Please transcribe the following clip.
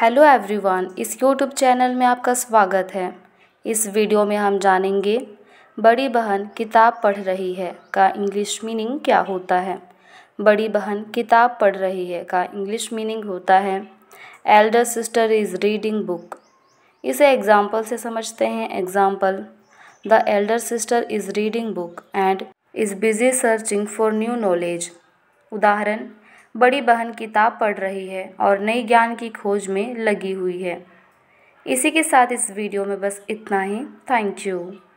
hello everyone इस YouTube channel में आपका स्वागत है इस वीडियो में हम जानेंगे बड़ी बहन किताब पढ़ रही है का इंग्लिश मीनिंग क्या होता है बड़ी बहन किताब पढ़ रही है का इंग्लिश मीनिंग होता है elder sister is reading book इसे एग्ज़ाम्पल से समझते हैं example the elder sister is reading book and is busy searching for new knowledge उदाहरण बड़ी बहन किताब पढ़ रही है और नई ज्ञान की खोज में लगी हुई है इसी के साथ इस वीडियो में बस इतना ही थैंक यू